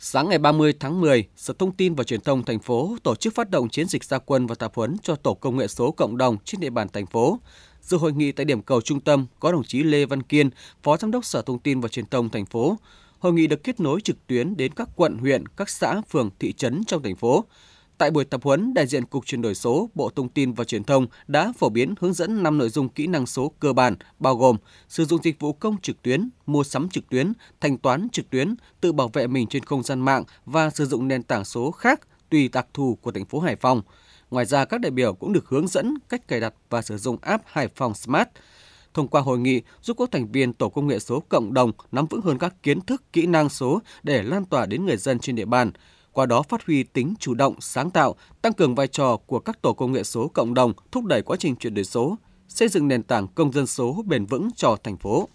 Sáng ngày 30 tháng 10, Sở Thông tin và Truyền thông thành phố tổ chức phát động chiến dịch gia quân và tập huấn cho tổ công nghệ số cộng đồng trên địa bàn thành phố. Dự hội nghị tại điểm cầu trung tâm có đồng chí Lê Văn Kiên, Phó Giám đốc Sở Thông tin và Truyền thông thành phố. Hội nghị được kết nối trực tuyến đến các quận, huyện, các xã, phường, thị trấn trong thành phố. Tại buổi tập huấn, đại diện Cục chuyển đổi số, Bộ Thông tin và Truyền thông đã phổ biến hướng dẫn 5 nội dung kỹ năng số cơ bản, bao gồm sử dụng dịch vụ công trực tuyến, mua sắm trực tuyến, thanh toán trực tuyến, tự bảo vệ mình trên không gian mạng và sử dụng nền tảng số khác tùy đặc thù của thành phố Hải Phòng. Ngoài ra, các đại biểu cũng được hướng dẫn cách cài đặt và sử dụng app Hải Phòng Smart. Thông qua hội nghị, giúp các thành viên tổ công nghệ số cộng đồng nắm vững hơn các kiến thức, kỹ năng số để lan tỏa đến người dân trên địa bàn – qua đó phát huy tính chủ động, sáng tạo, tăng cường vai trò của các tổ công nghệ số cộng đồng, thúc đẩy quá trình chuyển đổi số, xây dựng nền tảng công dân số bền vững cho thành phố.